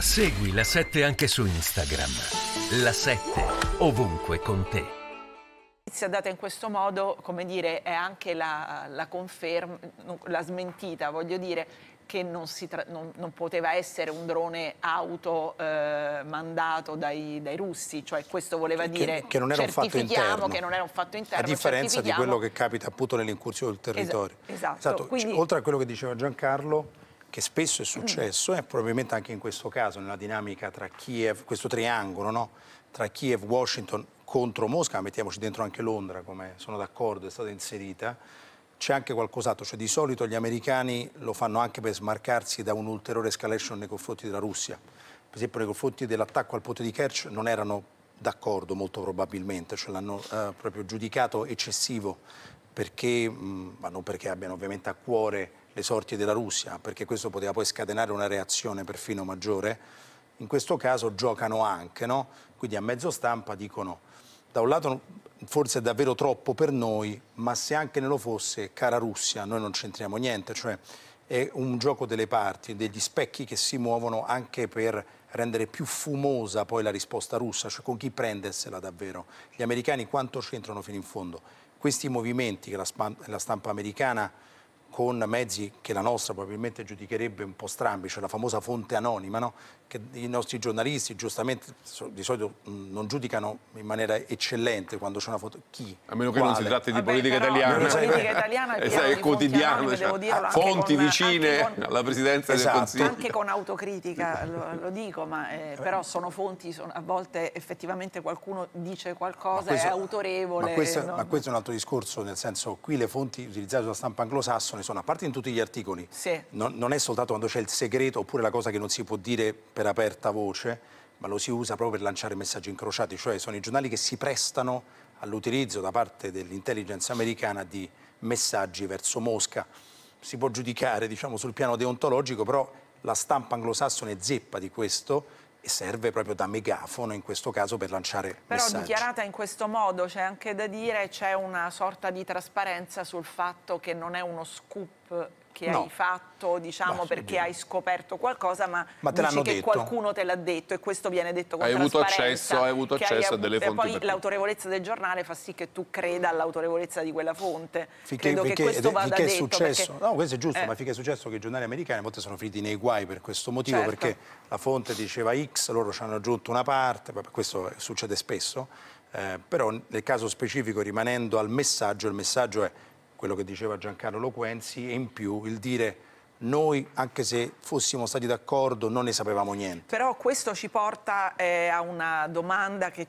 Segui la 7 anche su Instagram. La 7 ovunque con te. Si è data in questo modo, come dire, è anche la, la conferma, la smentita, voglio dire, che non, tra- non, non, poteva essere un drone auto eh, mandato dai, dai, russi, cioè questo voleva dire che non era un fatto interno. che non era un fatto interno. A differenza di quello che capita appunto nell'incursione del territorio. Esatto. esatto. esatto. Quindi... Oltre a quello che diceva Giancarlo, che spesso è mm. successo e eh, probabilmente anche in questo caso nella dinamica tra Kiev, questo triangolo no? tra Kiev, Washington contro Mosca, mettiamoci dentro anche Londra come sono d'accordo è stata inserita, c'è anche qualcos'altro, cioè di solito gli americani lo fanno anche per smarcarsi da un'ulteriore escalation nei confronti della Russia, per esempio nei confronti dell'attacco al ponte di Kerch non erano d'accordo molto probabilmente, cioè l'hanno eh, proprio giudicato eccessivo perché, ma non perché abbiano ovviamente a cuore le sorti della Russia, perché questo poteva poi scatenare una reazione perfino maggiore, in questo caso giocano anche, no? quindi a mezzo stampa dicono da un lato forse è davvero troppo per noi, ma se anche ne lo fosse, cara Russia, noi non c'entriamo niente, cioè è un gioco delle parti, degli specchi che si muovono anche per rendere più fumosa poi la risposta russa, cioè con chi prendersela davvero. Gli americani quanto c'entrano fino in fondo? questi movimenti che la, la stampa americana con mezzi che la nostra probabilmente giudicherebbe un po' strambi, cioè la famosa fonte anonima, no? che i nostri giornalisti giustamente di solito non giudicano in maniera eccellente quando c'è una foto. Chi? A meno che Quale? non si tratti di Vabbè, politica però, italiana. La cioè, politica italiana eh, sai, è quotidiana, cioè, dirlo, fonti con, vicine con, alla Presidenza esatto. del Consiglio. Anche con autocritica lo, lo dico, ma eh, però sono fonti, sono, a volte effettivamente qualcuno dice qualcosa, questo, è autorevole. Ma questo, no, ma questo è un altro discorso, nel senso qui le fonti utilizzate sulla stampa anglosassone ne sono, a parte in tutti gli articoli, sì. non, non è soltanto quando c'è il segreto oppure la cosa che non si può dire per aperta voce, ma lo si usa proprio per lanciare messaggi incrociati, cioè sono i giornali che si prestano all'utilizzo da parte dell'intelligence americana di messaggi verso Mosca. Si può giudicare diciamo, sul piano deontologico, però la stampa anglosassone è zeppa di questo serve proprio da megafono in questo caso per lanciare Però messaggi. Però dichiarata in questo modo c'è anche da dire c'è una sorta di trasparenza sul fatto che non è uno scoop che no. hai fatto diciamo, perché hai scoperto qualcosa, ma, ma dici che detto. qualcuno te l'ha detto e questo viene detto con hai avuto accesso, hai avuto accesso hai a delle fonti. E poi l'autorevolezza del giornale fa sì che tu creda all'autorevolezza di quella fonte. Finché, Credo finché, che questo vada finché è successo, perché, no, questo è giusto, eh. ma finché è successo che i giornali americani a volte sono finiti nei guai per questo motivo, certo. perché la fonte diceva X, loro ci hanno aggiunto una parte, questo succede spesso, eh, però nel caso specifico rimanendo al messaggio, il messaggio è quello che diceva Giancarlo Loquenzi e in più il dire noi, anche se fossimo stati d'accordo, non ne sapevamo niente. Però questo ci porta eh, a una domanda che ci